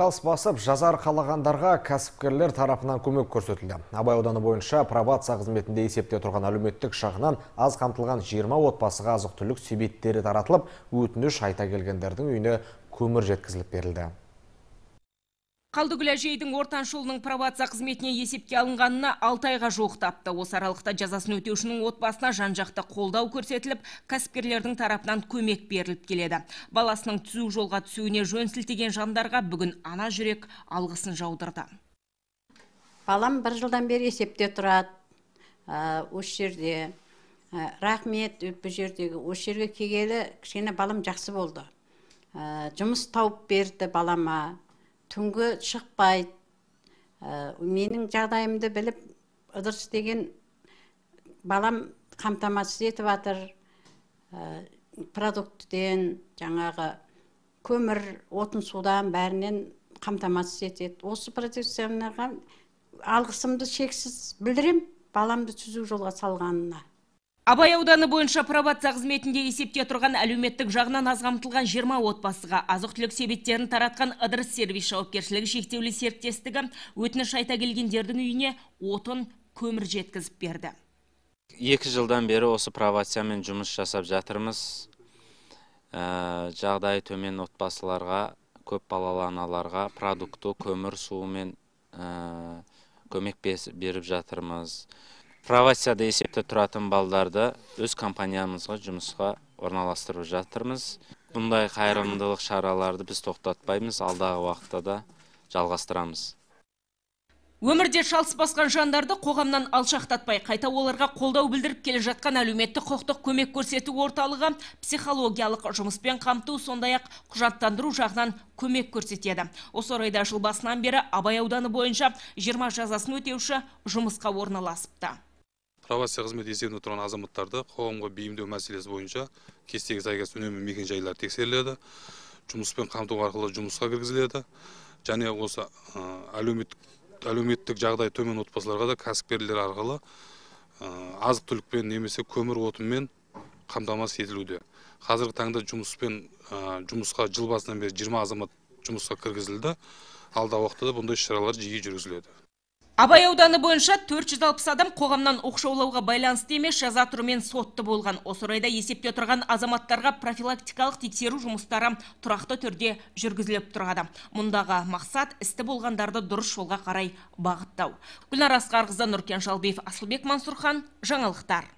Шалс басып жазар қалағандарға кәсіпкерлер тарапынан көмек көрсетілді. Абай ауданы бойынша пробация қызметінде есепте тұрған әлеуметтік шағынан аз қамтылған 20 отбасыға азық түлік себеттері таратылып, өтініш айта келгендердің үйіне көмір жеткізіліп берілді қалдыгүл әжейдің ұлының пробация қызметіне есепке алынғанына алты айға жуықтапты осы аралықта жазасын өтеушінің отбасына жан жақты қолдау көрсетіліп кәсіпкерлердің тарапынан көмек беріліп келеді баласының түзу жолға түсуіне жөн сілтеген жандарға бүгін ана жүрек алғысын жаудырды балам бір жылдан бер есепте тұрады ә, осы жерде ә, рахмет бұл жердегі осы жерге келгелі кішкене балам жақсы болды ә, жұмыс тауып берді балама түнгі шықпайды ә, менің жағдайымды біліп ыдырыс деген балам қамтамасыз етіп жатыр ә, жаңағы көмір отын судан бәрінен қамтамасыз етеді осы продюсерлерге алғысымды шексіз білдірем баламды түзу жолға салғанына абай ауданы бойынша пробация қызметінде есепте тұрған әлеуметтік жағынан аз қамтылған 20 отбасыға азық түлік себеттерін таратқан ыдырыс сервис жауапкершілігі шектеулі серіктестігі өтініш айта келгендердің үйіне отын көмір жеткізіп берді екі жылдан бері осы пробациямен жұмыс жасап жатырмыз Жағдай ә, жағдайы төмен отбасыларға көп балалы аналарға продукты көмір суымен ә, көмек беріп жатырмыз провацияда есепте тұратын балдарды өз компаниямызға жұмысқа орналастырып жатырмыз бұндай қайырымдылық шараларды біз тоқтатпаймыз алдағы уақытта да жалғастырамыз өмірде шалыс басқан жандарды қоғамнан алшақтатпай қайта оларға қолдау білдіріп келе жатқан әлеуметтік құқықтық көмек көрсету орталығы психологиялық жұмыспен қамту сондай ақ құжаттандыру жағынан көмек көрсетеді осы орайда жыл басынан бері абай ауданы бойынша 20 жазасын өтеуші жұмысқа орналасыпты пробация қызмет есебінде тұрған азаматтарды қоғамға бейімдеу мәселесі бойынша кестеге сәйкес үнемі жайлар тексеріледі жұмыспен қамту арқылы жұмысқа кіргізіледі және осы әлеуметтік әлеуметтік жағдайы төмен отбасыларға да кәсіпкерлер арқылы азық түлікпен немесе көмір отынмен қамтамасыз етілуде қазіргі таңда жұмыспен жұмысқа жыл басынан бері жиырма азамат жұмысқа кіргізілді алдағы уақытта да бұндай іс шаралар жиі жүргізіледі абай ауданы бойынша 460 адам қоғамнан оқшаулауға байланысты емес жаза түрімен сотты болған осы орайда есепте тұрған азаматтарға профилактикалық тексеру жұмыстары тұрақты түрде жүргізіліп тұрады мұндағы мақсат істі болғандарды дұрыс жолға қарай бағыттау гүлнар асқарқызы нұркен жалбиев асылбек мансұрхан жаңалықтар